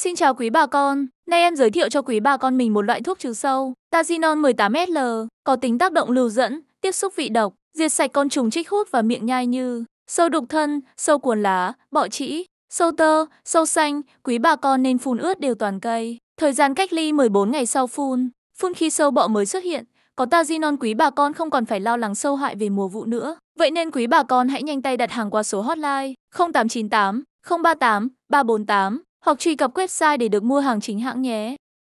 Xin chào quý bà con, nay em giới thiệu cho quý bà con mình một loại thuốc trừ sâu, Tazinon 18SL, có tính tác động lưu dẫn, tiếp xúc vị độc, diệt sạch con trùng trích hút và miệng nhai như sâu đục thân, sâu cuồn lá, bọ trĩ, sâu tơ, sâu xanh, quý bà con nên phun ướt đều toàn cây. Thời gian cách ly 14 ngày sau phun, phun khi sâu bọ mới xuất hiện, có Tazinon quý bà con không còn phải lo lắng sâu hại về mùa vụ nữa. Vậy nên quý bà con hãy nhanh tay đặt hàng qua số hotline 0898 038 348 hoặc truy cập website để được mua hàng chính hãng nhé.